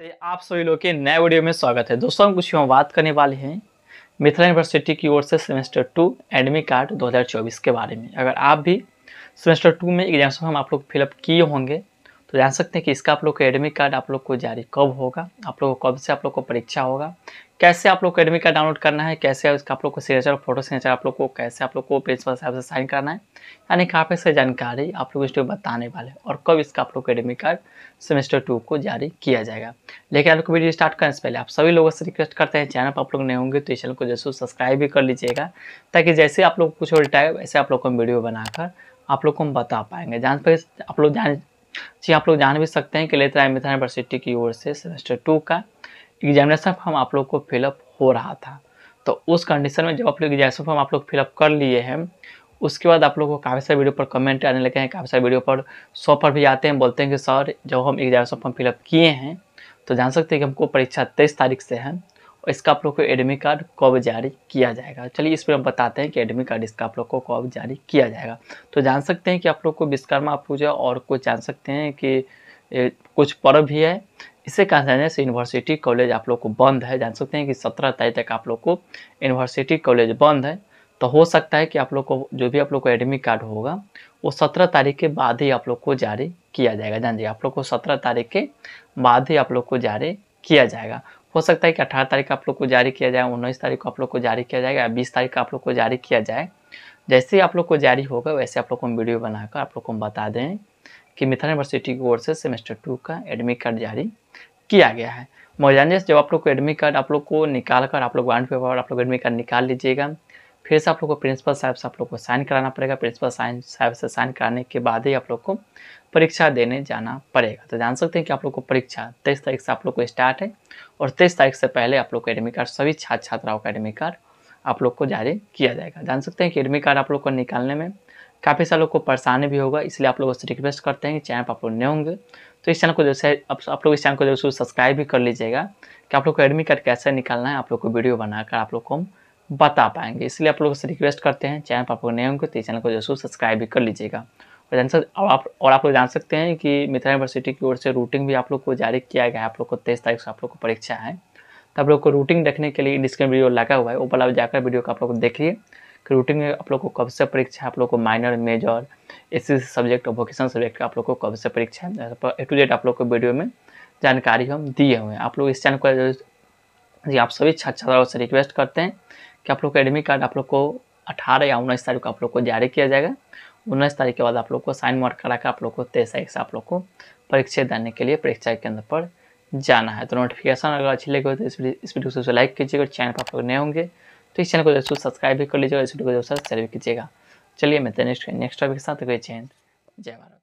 तो आप सभी लोग के नए वीडियो में स्वागत है दोस्तों हम कुछ हम बात करने वाले हैं मिथिला यूनिवर्सिटी की ओर से सेमेस्टर टू एडमिट कार्ड 2024 के बारे में अगर आप भी सेमेस्टर टू में एग्जाम हम आप लोग फिलअप किए होंगे तो जान सकते हैं कि इसका आप लोग का एडमिट कार्ड आप लोग को जारी कब होगा आप लोग को कब से आप लोग को परीक्षा होगा कैसे आप लोग को एडमिट कार्ड डाउनलोड करना है कैसे उसका आप लोग को सिग्नेचर और फोटो सिग्नेचर आप लोग को कैसे आप लोग को प्रिंसिपल साहब से साइन करना है यानी काफ़ी से जानकारी आप लोग स्टूडियो बताने वाले हैं और कब इसका आप लोग को एडमिट कार्ड सेमेस्टर टू को जारी किया जाएगा लेकिन आप लोग वीडियो स्टार्ट करने से पहले आप सभी लोगों से रिक्वेस्ट करते हैं चैनल पर आप लोग नए होंगे तो इस चैनल को जरूर सब्सक्राइब भी कर लीजिएगा ताकि जैसे आप लोग कुछ उल्टा है वैसे आप लोग को वीडियो बनाकर आप लोग को हम बता पाएंगे जान पर आप लोग जान जी आप लोग जान भी सकते हैं कि लेतर आई मिथिला यूनिवर्सिटी की ओर से सेमेस्टर टू का एग्जामिनेशन फॉर्म आप लोग को फिलअप हो रहा था तो उस कंडीशन में जब आप लोग एग्जामिनेशन फॉर्म आप लोग फिलअप कर लिए हैं उसके बाद आप लोग को काफ़ी सारे वीडियो पर कमेंट आने लगे हैं काफ़ी सारे वीडियो पर शो पर भी आते हैं बोलते हैं कि सर जब हम एग्जामिनेशन फॉर्म फिलअप किए हैं तो जान सकते हैं कि हमको परीक्षा तेईस तारीख से है इसका आप लोग को एडमिट कार्ड कब जारी किया जाएगा चलिए इस पर हम बताते हैं कि एडमिट कार्ड इसका आप लोग को कब जारी किया जाएगा तो जान सकते हैं कि आप लोग को विश्वकर्मा पूजा और कुछ जान सकते हैं कि कुछ पर्व भी है इसे कहा जाने से यूनिवर्सिटी कॉलेज आप लोग को बंद है जान सकते हैं कि सत्रह तारीख तक आप लोग को यूनिवर्सिटी कॉलेज बंद है तो हो सकता है कि आप लोग को जो भी आप लोग को एडमिट कार्ड होगा वो सत्रह तारीख के बाद ही आप लोग को जारी किया जाएगा जान जी आप लोग को सत्रह तारीख के बाद ही आप लोग को जारी किया जाएगा हो सकता है कि अठारह तारीख आप लोग को जारी किया जाए उन्नीस तारीख को आप लोग को जारी किया जाएगा या बीस तारीख को आप लोग को जारी किया जाए जैसे ही आप लोग को जारी होगा वैसे आप लोग को हम वीडियो बनाकर आप लोग को हम बता दें कि मिथिला यूनिवर्सिटी की ओर से सेमेस्टर टू का एडमिट कार्ड जारी किया गया है मौजानजस जब आप लोग को एडमिट कार्ड आप लोग को निकाल कर आप लोग वारंट पेपर आप लोग एडमिट कार्ड निकाल लीजिएगा फिर से आप लोग को प्रिंसिपल साहब से आप लोग को साइन कराना पड़ेगा प्रिंसिपल साइन साहब से साइन कराने के बाद ही आप लोग को परीक्षा देने जाना पड़ेगा तो जान सकते हैं कि आप लोग को परीक्षा तेईस तारीख से आप लोग को स्टार्ट है और तेईस तारीख से पहले आप लोग को एडमिट कार्ड सभी छात्र छात्राओं का एडमिट कार्ड आप लोग को जारी किया जाएगा जान सकते हैं कि एडमिट कार्ड आप लोग को निकालने में काफ़ी सारे लोग को परेशानी भी होगा इसलिए आप लोगों से रिक्वेस्ट करते हैं कि चैनल पर आप लोग नए होंगे तो इस चैनल को जैसे आप, लोग इस चैनल को जरूर सब्सक्राइब भी कर लीजिएगा कि आप लोग को एडमिट कार्ड कैसे निकालना है आप लोग को वीडियो बनाकर आप लोग को हम बता पाएंगे इसलिए आप लोगों से रिक्वेस्ट करते हैं चैनल पर आप लोग नए होंगे तो इस चैनल को जरूर सब्सक्राइब भी कर लीजिएगा और जान आप और आप लोग जान सकते हैं कि मिथिला यूनिवर्सिटी की ओर से रूटिंग भी आप लोग को जारी किया गया है आप लोग को तेईस तारीख से आप लोग को परीक्षा है तो आप लोग को रूटिंग देखने के लिए डिस्क्रिप्शन वीडियो लगा हुआ है ऊपर आप जाकर वीडियो को आप लोग देखिए कि रूटिंग में आप लोग को कब से परीक्षा है आप लोग को माइनर मेजर एस सब्जेक्ट और वोकेशन सब्जेक्ट आप लोग को कब से परीक्षा है ए टू डेट आप लोग को वीडियो में जानकारी हम दिए हुए हैं आप लोग इस चैनल को जी आप सभी छात्र छात्राओं से रिक्वेस्ट करते हैं कि आप लोग का एडमिट कार्ड आप लोग को अठारह या उन्नीस तारीख को आप लोग को जारी किया जाएगा उन्नीस तारीख के बाद आप लोग को साइन मार्क करा आप लोग को तेईस तारीख से आप लोग को परीक्षा देने के लिए परीक्षा केंद्र पर जाना है तो नोटिफिकेशन अगर अच्छी लगे तो इस वीडियो को लाइक कीजिएगा चैनल पर आप लोग नए होंगे तो इस चैनल को जरूर सब्सक्राइब भी कर लीजिएगा इस वीडियो को जरूर शेयर भी कीजिएगा चलिए मैं नेक्स्ट नेक्स्ट टॉपिक के साथ जय भारत